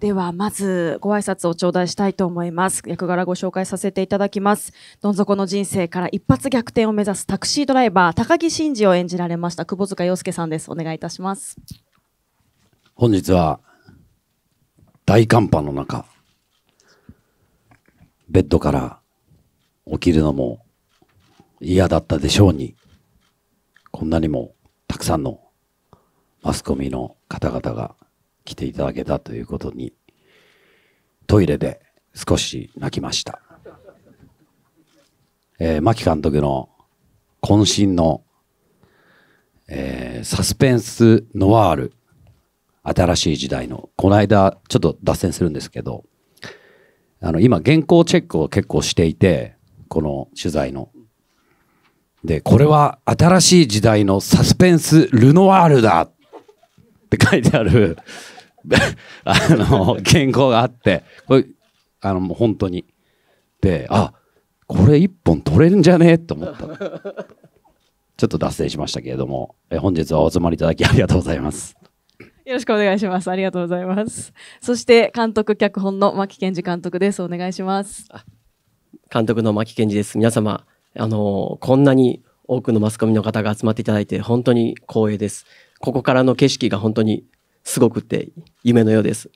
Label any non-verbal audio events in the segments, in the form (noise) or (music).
では、まず、ご挨拶を頂戴したいと思います。役柄ご紹介させていただきます。どん底の人生から一発逆転を目指すタクシードライバー、高木真二を演じられました、久保塚洋介さんです。お願いいたします。本日は、大寒波の中、ベッドから起きるのも嫌だったでしょうに、こんなにもたくさんのマスコミの方々が来ていただけたということに、トイレで少し泣きました。えー、牧監督の渾身の、えー、サスペンスノワール、新しい時代の、この間、ちょっと脱線するんですけど、あの、今、原稿チェックを結構していて、この取材の。で、これは新しい時代のサスペンスルノワールだって書いてある (laughs) あの、原稿があって、これ、あの、もう本当に。で、あ、これ一本取れるんじゃねえと思った。(laughs) ちょっと脱線しましたけれども、え本日はお集まりいただきありがとうございます。よろしくお願いします。ありがとうございます。そして監督脚本の牧健二監督です。お願いします。監督の牧健二です。皆様、あのこんなに多くのマスコミの方が集まっていただいて本当に光栄です。ここからの景色が本当にすごくて夢のようです。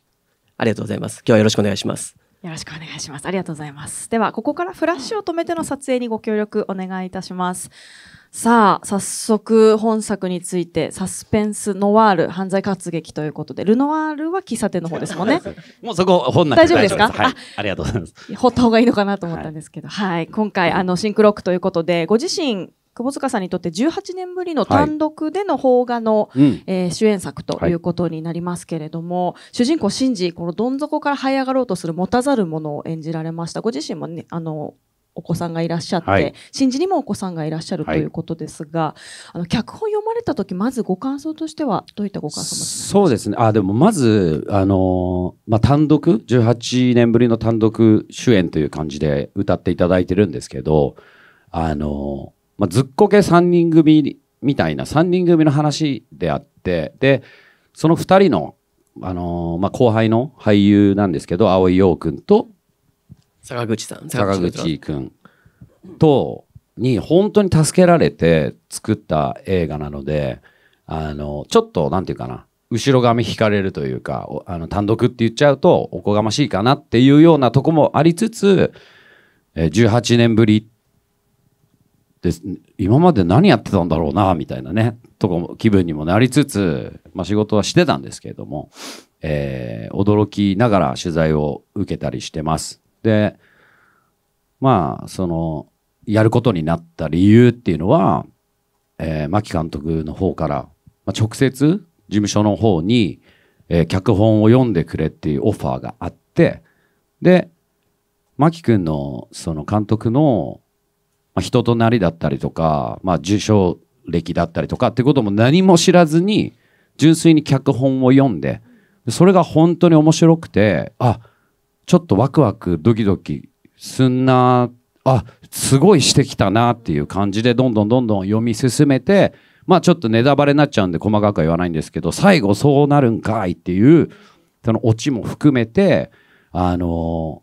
ありがとうございます。今日はよろしくお願いします。よろしくお願いします。ありがとうございます。では、ここからフラッシュを止めての撮影にご協力お願いいたします。さあ、早速本作について、サスペンス、ノワール、犯罪活劇ということで、ルノワールは喫茶店の方ですもんね。(laughs) もうそこ本大丈夫ですかはい、ありがとうございます。掘った方がいいのかなと思ったんですけど、はい、はい、今回、あの、シンクロックということで、ご自身窪塚さんにとって18年ぶりの単独での邦画の、はい、えー、主演作ということになりますけれども、はい、主人公シンジこのどん底から這い上がろうとする持たざる者を演じられましたご自身もねあのお子さんがいらっしゃって、はい、新にもお子さんがいらっしゃるということですが、はい、あの脚本読まれた時まずご感想としてはどういったご感想そうですねあでもまず、あのまあ、単独18年ぶりの単独主演という感じで歌っていただいてるんですけど、あのまあ、ずっこけ3人組みたいな3人組の話であってでその2人の、あのー、まあ、後輩の俳優なんですけど蒼井陽君と坂口さん坂口君とに本当に助けられて作った映画なのであのちょっとなんていうかな後ろ髪引かれるというかあの単独って言っちゃうとおこがましいかなっていうようなとこもありつつ18年ぶりで今まで何やってたんだろうなみたいなねとか気分にもなりつつ、まあ、仕事はしてたんですけれども、えー、驚きながら取材を受けたりしてます。でまあそのやることになった理由っていうのは、えー、牧監督の方から、まあ、直接事務所の方に、えー、脚本を読んでくれっていうオファーがあってで牧君のその監督のまあ、人となりだったりとか、まあ、受賞歴だったりとかってことも何も知らずに純粋に脚本を読んでそれが本当に面白くてあちょっとワクワクドキドキすんなあすごいしてきたなっていう感じでどんどんどんどん読み進めてまあちょっとネタバレになっちゃうんで細かくは言わないんですけど最後そうなるんかいっていうそのオチも含めてあの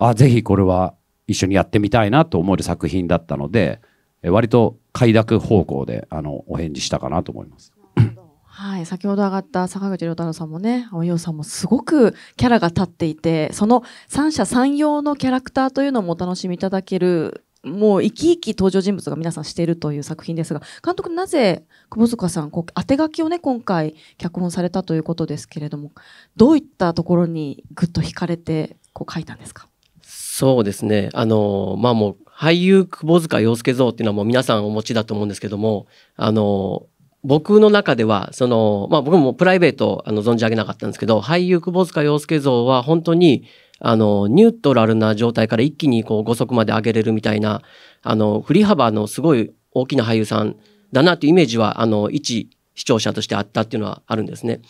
ー、あぜひこれは一緒にやってみたいなと思える作品だったので、え割と快諾方向であのお返事したかなと思います。はい、先ほど上がった坂口良太郎さんもね、青葉さんもすごくキャラが立っていて、その三者三様のキャラクターというのもお楽しみいただける、もう生き生き登場人物が皆さんしているという作品ですが、監督なぜ窪塚さん、こう当て書きをね、今回脚本されたということですけれども、どういったところにぐっと惹かれてこう書いたんですかそうですね。あの、まあもう、俳優窪塚洋介像っていうのはもう皆さんお持ちだと思うんですけども、あの、僕の中では、その、まあ僕もプライベート、あの、存じ上げなかったんですけど、俳優窪塚洋介像は本当に、あの、ニュートラルな状態から一気にこう5足まで上げれるみたいな、あの、振り幅のすごい大きな俳優さんだなっていうイメージは、あの、一視聴者としてあったっていうのはあるんですね。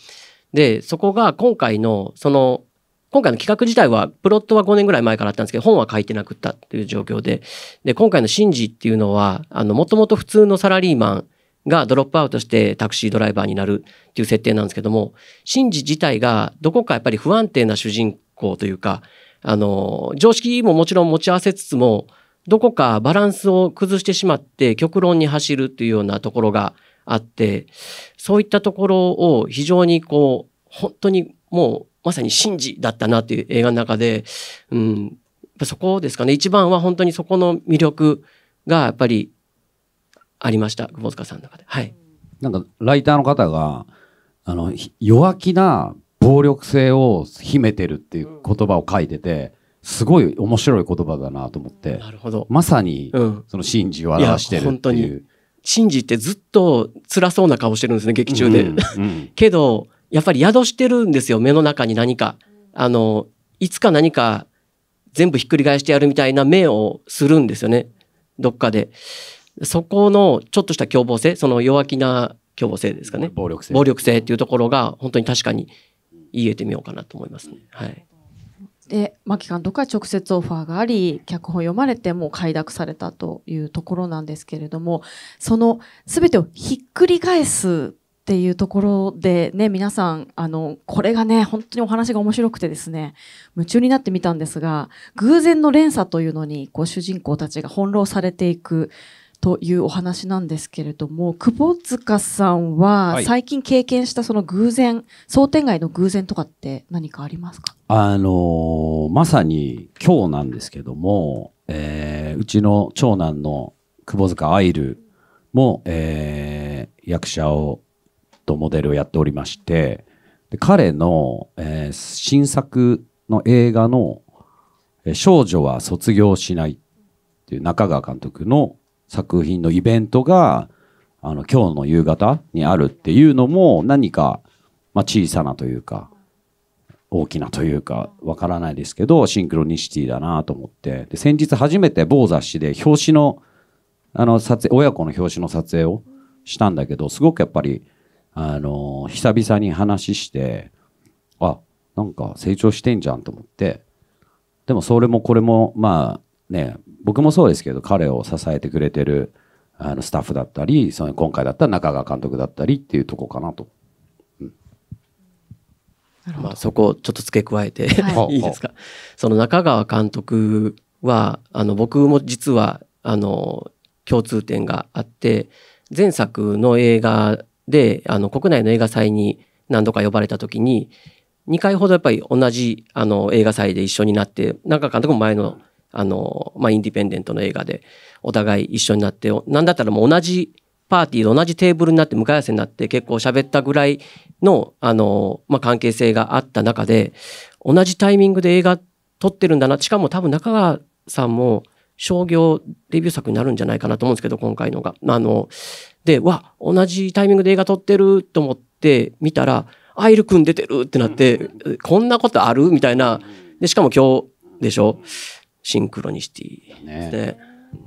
で、そこが今回の、その、今回の企画自体は、プロットは5年ぐらい前からあったんですけど、本は書いてなくったっていう状況で、で、今回のシンジっていうのは、あの、もともと普通のサラリーマンがドロップアウトしてタクシードライバーになるっていう設定なんですけども、シンジ自体がどこかやっぱり不安定な主人公というか、あの、常識ももちろん持ち合わせつつも、どこかバランスを崩してしまって極論に走るというようなところがあって、そういったところを非常にこう、本当にもうまさに真珠だったなっていう映画の中で、うん、そこですかね。一番は本当にそこの魅力がやっぱりありました。久保塚さんの中で。はい。なんかライターの方が、あの、弱気な暴力性を秘めてるっていう言葉を書いてて、すごい面白い言葉だなと思って。なるほど。まさに、その真珠を表してるっていう。うん、い本当に。真珠ってずっと辛そうな顔してるんですね、劇中で。うんうん、(laughs) けど、やっぱり宿してるんですよ目の中に何かあのいつか何か全部ひっくり返してやるみたいな目をするんですよねどっかでそこのちょっとした凶暴性その弱気な凶暴性ですかね暴力性暴力性っていうところが本当に確かに言えてみようかなと思いますね、はいで牧監督は直接オファーがあり脚本読まれてもう快諾されたというところなんですけれどもその全てをひっくり返すっていうところでね皆さんあのこれがね本当にお話が面白くてですね夢中になってみたんですが偶然の連鎖というのにこう主人公たちが翻弄されていくというお話なんですけれども窪塚さんは最近経験したその偶然、はい、想定外の偶然とかって何かありますかあのまさに今日なんですけども、えー、うちの長男の窪塚愛流も、えー、役者をとモデルをやっておりましてで彼の、えー、新作の映画の「少女は卒業しない」っていう中川監督の作品のイベントがあの今日の夕方にあるっていうのも何か、まあ、小さなというか大きなというかわからないですけどシンクロニシティだなと思ってで先日初めて某雑誌で表紙のあの撮影親子の表紙の撮影をしたんだけどすごくやっぱりあの、久々に話して、あ、なんか成長してんじゃんと思って、でもそれもこれも、まあね、僕もそうですけど、彼を支えてくれてるあのスタッフだったり、その今回だったら中川監督だったりっていうとこかなと。まあ、そこをちょっと付け加えて、はい、(laughs) いいですか。その中川監督は、あの僕も実はあの共通点があって、前作の映画であの国内の映画祭に何度か呼ばれた時に2回ほどやっぱり同じあの映画祭で一緒になって中監督も前のあの、まあ、インディペンデントの映画でお互い一緒になって何だったらもう同じパーティーで同じテーブルになって向かい合わせになって結構喋ったぐらいのあの、まあ、関係性があった中で同じタイミングで映画撮ってるんだなしかも多分中川さんも商業デビュー作になるんじゃないかなと思うんですけど今回のが。あの、わ、同じタイミングで映画撮ってると思って見たら、アイル君出てるってなって、こんなことあるみたいな。で、しかも今日でしょシンクロニシティね。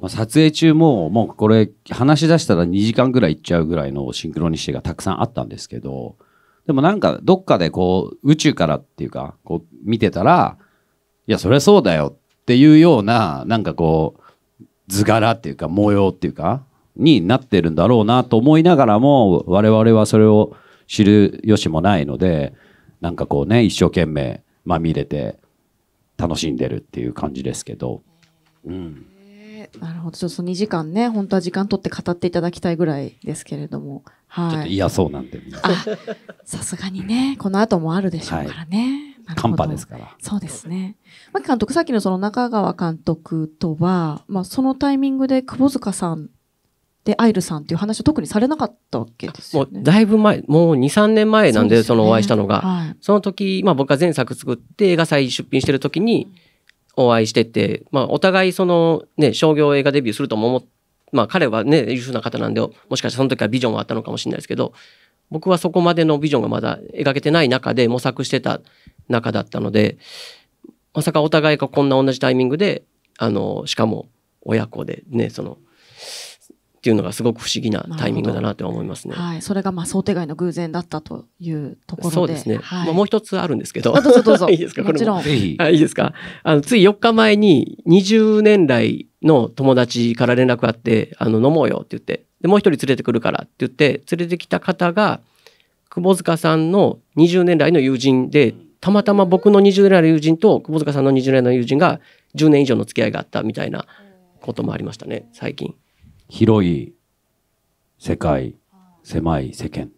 ま撮影中も、もうこれ話し出したら2時間ぐらいいっちゃうぐらいのシンクロニシティがたくさんあったんですけど、でもなんかどっかでこう宇宙からっていうか、こう見てたら、いや、そりゃそうだよっていうような、なんかこう、図柄っていうか模様っていうか、になってるんだろうなと思いながらも、我々はそれを知る由もないので、なんかこうね、一生懸命まみれて楽しんでるっていう感じですけど。うん。なるほど。ちょっと2時間ね、本当は時間取って語っていただきたいぐらいですけれども。はい。ちょっと嫌そうなんで。さすがにね、この後もあるでしょうからね。はい、寒波ですから。そうですね。牧監督、さっきのその中川監督とは、まあ、そのタイミングで窪塚さんでアイルさんっていう話を特にされなかったわけですよ、ね、もうだいぶ前もう23年前なんで、ね、そのお会いしたのが、はい、その時、まあ、僕が前作作って映画祭出品してる時にお会いしてて、まあ、お互いその、ね、商業映画デビューするとも思って。まあ彼はね、優秀な方なんで、もしかしたらその時はビジョンはあったのかもしれないですけど、僕はそこまでのビジョンがまだ描けてない中で模索してた中だったので、まさかお互いがこんな同じタイミングで、あの、しかも親子でね、その、っていうのがすごく不思議なタイミングだなと思いますね。はい、それがまあ想定外の偶然だったというところそうですね。はい、まあもう一つあるんですけど。どうぞどうぞ。(laughs) いいですか。もちろん。あいいですか。あのつい4日前に20年来の友達から連絡があってあの飲もうよって言ってでもう一人連れてくるからって言って連れてきた方が窪塚さんの20年来の友人でたまたま僕の20年来の友人と窪塚さんの20年来の友人が10年以上の付き合いがあったみたいなこともありましたね最近。広い世界、狭い世間。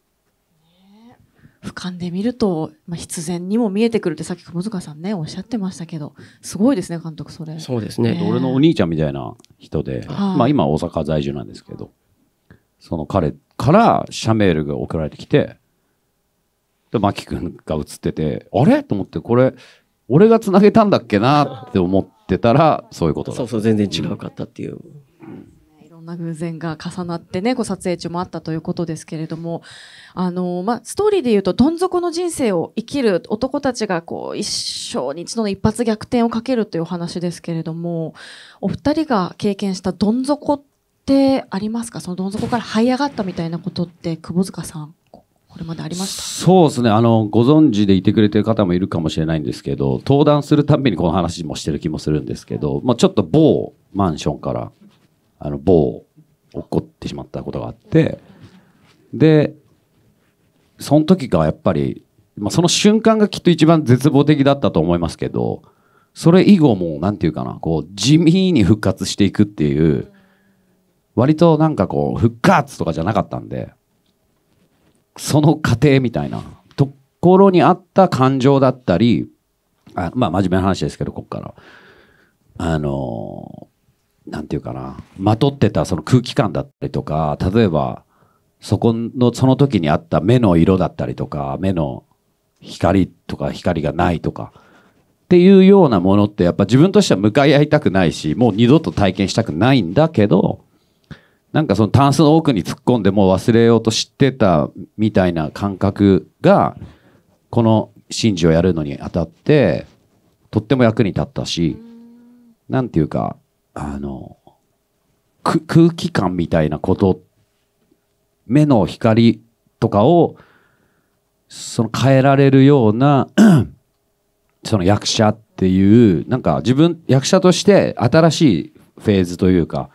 俯瞰で見ると、まあ、必然にも見えてくるってさっき小塚さんねおっしゃってましたけどすごいですね監督それそうですね、俺のお兄ちゃんみたいな人で、まあ、今大阪在住なんですけどその彼からシャメールが送られてきてで牧君が映っててあれと思ってこれ俺がつなげたんだっけなって思ってたらそういうことだそうそう全然違うかったっていう。うんな偶然が重なってね、ご撮影中もあったということですけれども、あの、まあ、ストーリーで言うと、どん底の人生を生きる男たちが、こう、一生に一度の一発逆転をかけるというお話ですけれども、お二人が経験したどん底ってありますかそのどん底から這い上がったみたいなことって、窪塚さん、これまでありましたそうですねあのご存知でいてくれてる方もいるかもしれないんですけど登壇するたびにこの話もしてる気もするんですけど、まあ、ちょっと某マンションからあの某落っこってしまったことがあってでその時がやっぱり、まあ、その瞬間がきっと一番絶望的だったと思いますけどそれ以後も何て言うかなこう地味に復活していくっていう割となんかこう復活とかじゃなかったんでその過程みたいなところにあった感情だったりあまあ真面目な話ですけどここからあのなんていうかな、まとってたその空気感だったりとか、例えば、そこの、その時にあった目の色だったりとか、目の光とか光がないとか、っていうようなものってやっぱ自分としては向かい合いたくないし、もう二度と体験したくないんだけど、なんかそのタンスの奥に突っ込んでもう忘れようとしてたみたいな感覚が、この神事をやるのにあたって、とっても役に立ったし、なんていうか、あの、空気感みたいなこと、目の光とかを、その変えられるような (clears throat) その役者っていう、なんか自分、役者として新しいフェーズというか、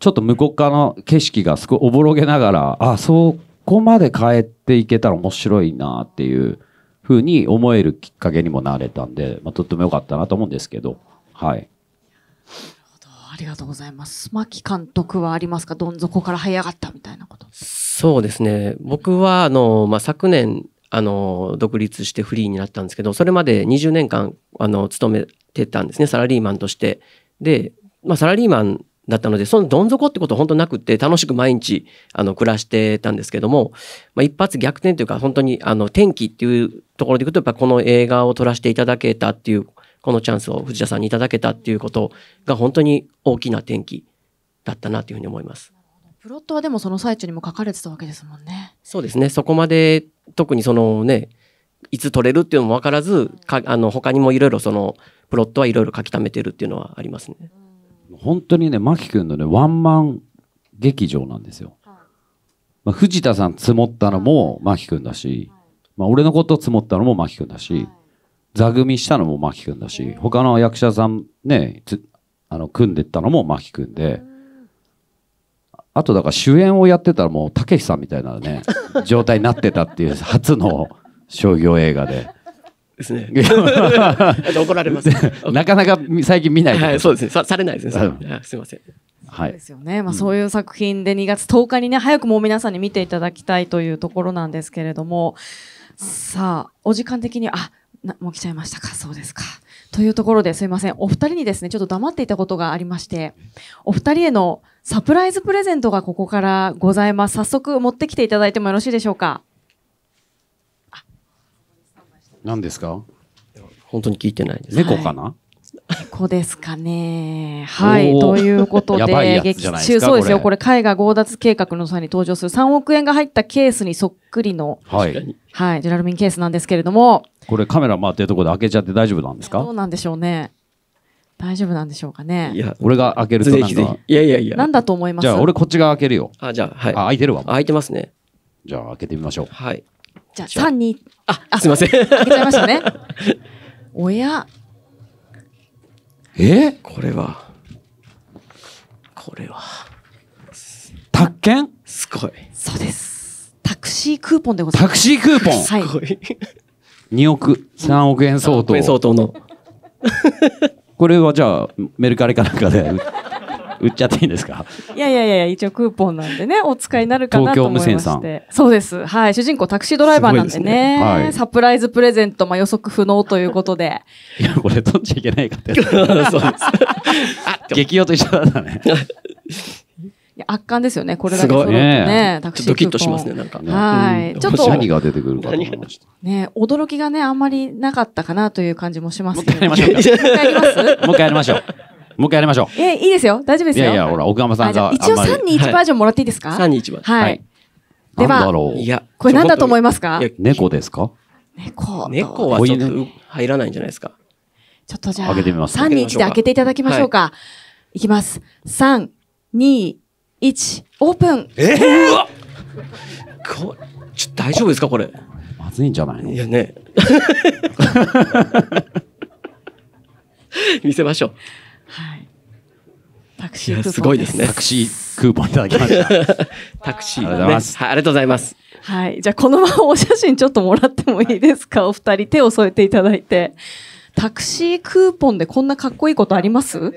ちょっと向こう側の景色がすごいおぼろげながら、あ、そこまで変えていけたら面白いなっていうふうに思えるきっかけにもなれたんで、まあ、とっても良かったなと思うんですけど、はい。ありがとうございます。牧監督はありますかどん底から這い上がったみたいなこと。そうですね。僕は、あの、まあ、昨年、あの、独立してフリーになったんですけど、それまで20年間、あの、勤めてたんですね。サラリーマンとして。で、まあ、サラリーマンだったので、そのどん底ってこと本当なくて、楽しく毎日、あの、暮らしてたんですけども、まあ、一発逆転というか、本当に、あの、天気っていうところでいくと、やっぱこの映画を撮らせていただけたっていうこのチャンスを藤田さんにいただけたっていうことが本当に大きな転機だったなというふうに思います。プロットはでもその最中にも書かれてたわけですもんね。そうですね。そこまで特にそのね、いつ取れるっていうのも分からず、かあの他にもいろいろそのプロットはいろいろ書き溜めてるっていうのはありますね。本当にね、真木君のね、ワンマン劇場なんですよ。まあ、藤田さん積もったのも真木君だし、まあ、俺のこと積もったのも真木君だし、座組したのも真くんだし、他の役者さんね、あの、組んでったのも真くんで、あとだから主演をやってたらもう、たけしさんみたいなね、(laughs) 状態になってたっていう初の商業映画で。ですね。(laughs) (laughs) 怒られます、なかなか最近見ない、はい、そうですねさ。されないですね。すみません。はい。ですよね。まあ、そういう作品で2月10日にね、早くも皆さんに見ていただきたいというところなんですけれども、さあ、お時間的に、あ、なもう来ちゃいましたか、そうですか。というところですいません、お二人にですね、ちょっと黙っていたことがありまして、お二人へのサプライズプレゼントがここからございます。早速持ってきていただいてもよろしいでしょうか。何ですか本当に聞いてないです。猫かな、はいですかね。はい。ということで、劇中、そうですよ。これ、絵画強奪計画の際に登場する3億円が入ったケースにそっくりの、はい。はい。ジェラルミンケースなんですけれども、これカメラ回ってるところで開けちゃって大丈夫なんですかどうなんでしょうね大丈夫なんでしょうかねいや俺が開けるとなんかいやいやいやなんだと思いますじゃあ俺こっちが開けるよあじゃあはいあ開いてるわ開いてますねじゃあ開けてみましょうはいじゃあ3にあすいません開けちゃいましたね (laughs) おやえこれはこれは宅建すごいそうですタクシークーポンでございますタクシークーポン、はい、すごい2億3億円相当相当のこれはじゃあメルカリかなんかで売っちゃっていいんですかいやいやいや一応クーポンなんでねお使いになるかなと思いましてそうですはい主人公タクシードライバーなんでね、ねはい、サプライズプレゼント、まあ、予測不能ということでいやこれ取っちゃいけないかって (laughs) そうです (laughs) あ激用と一緒だったねや圧巻ですよねこれだけ揃ってねねタクシードキッとしますねなんかねはい、ちょっと何が出てくるかね驚きがねあんまりなかったかなという感じもしますけどもう一回やりますもう一回やりましょう (laughs) もう一回やりましょう。え、いいですよ。大丈夫ですよ。いやいや、ほら、奥山さんが。一応321バージョンもらっていいですか ?321 バージョン。はい。では、いや、これ何だと思いますか猫ですか猫。猫はちょっと入らないんじゃないですか。ちょっとじゃあ、321で開けていただきましょうか。いきます。3、2、1オープンえー、うわこちょ大丈夫ですかこれまずいんじゃないいやね (laughs) 見せましょうはいタクシーすごいですねタクシークーポンいただきました (laughs) タクシーありがとうございます、はい、ありがとうございますはいじゃあこのままお写真ちょっともらってもいいですか、(laughs) お二人手を添えていただいてタクシークーポンでこんなかっこいいことあります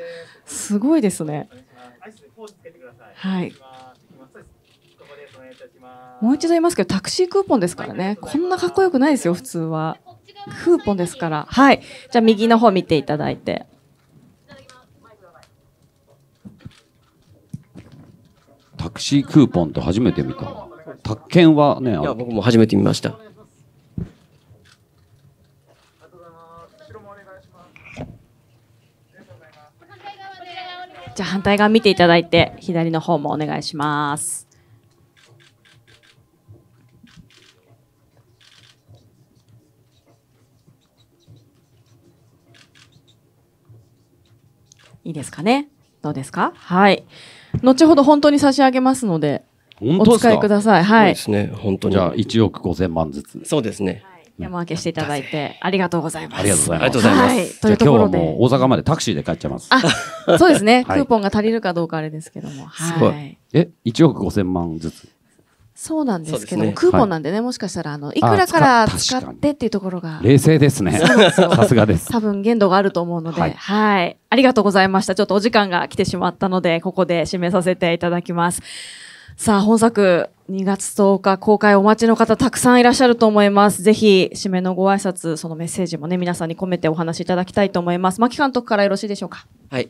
すごいですねはい。もう一度言いますけど、タクシークーポンですからね。こんなかっこよくないですよ、普通は。クーポンですから。はい。じゃあ、右の方見ていただいて。タクシークーポンって初めて見た。宅建はね、いや、僕も初めて見ました。じゃあ反対側見ていただいて左の方もお願いします。いいですかね。どうですか。はい。後ほど本当に差し上げますので。お使いください。はい。ですね。本当に。じゃあ一億五千万ずつ。そうですね。はい山分けしていただいてありがとうございます。ありがとうございます。はい、というところで大阪までタクシーで帰っちゃいます。あ、そうですね。クーポンが足りるかどうかあれですけども。はい。え、一億五千万ずつ。そうなんですけど、クーポンなんでね、もしかしたらあのいくらから使ってっていうところが冷静ですね。さすがです。多分限度があると思うので、はい、ありがとうございました。ちょっとお時間が来てしまったのでここで締めさせていただきます。さあ、本作、2月10日公開お待ちの方たくさんいらっしゃると思います。ぜひ、締めのご挨拶、そのメッセージもね、皆さんに込めてお話しいただきたいと思います。牧監督からよろしいでしょうか。はい。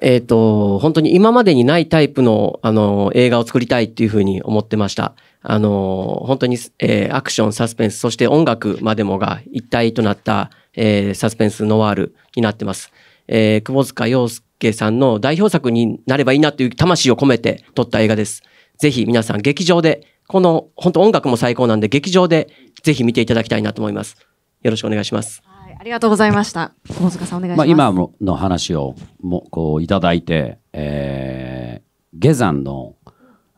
えっ、ー、と、本当に今までにないタイプの、あの、映画を作りたいっていうふうに思ってました。あの、本当に、えー、アクション、サスペンス、そして音楽までもが一体となった、えー、サスペンス、ノワールになってます。えー、久保塚洋介さんの代表作になればいいなという魂を込めて撮った映画です。ぜひ皆さん劇場で、この本当音楽も最高なんで劇場でぜひ見ていただきたいなと思います。よろしくお願いします。はい、ありがとうございました。大塚さんお願いします。まあ、今の話をもこういただいて、えー、下山の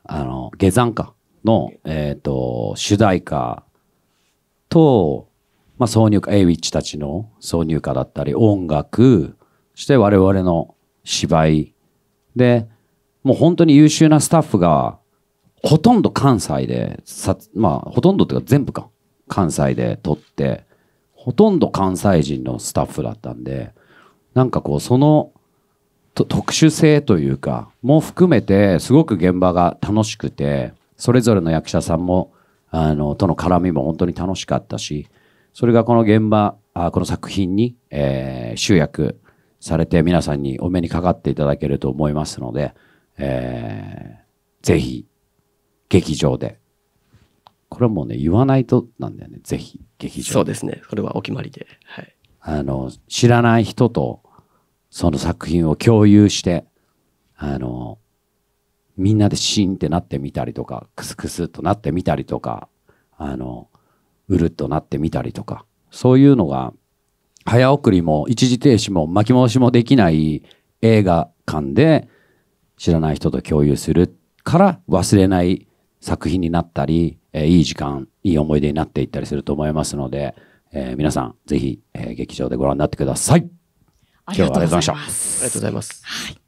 あの下山か、のえっ、ー、と主題歌とまあ挿入歌エイウィッチたちの挿入歌だったり音楽そして我々の芝居でもう本当に優秀なスタッフがほとんど関西で、さまあ、ほとんどっていうか全部か、関西で撮って、ほとんど関西人のスタッフだったんで、なんかこう、その特殊性というか、も含めて、すごく現場が楽しくて、それぞれの役者さんも、あの、との絡みも本当に楽しかったし、それがこの現場、あこの作品に、えー、集約されて皆さんにお目にかかっていただけると思いますので、えー、ぜひ劇場で。これはもうね、言わないとなんだよね、ぜひ、劇場。そうですね、それはお決まりで。はい、あの、知らない人と、その作品を共有して、あの、みんなでシーンってなってみたりとか、クスクスっとなってみたりとか、あの、うるっとなってみたりとか、そういうのが、早送りも一時停止も巻き戻しもできない映画館で知らない人と共有するから忘れない作品になったり、えー、いい時間、いい思い出になっていったりすると思いますので、えー、皆さん、ぜひ、えー、劇場でご覧になってください。今日はありがとうございました。ありがとうございます。はい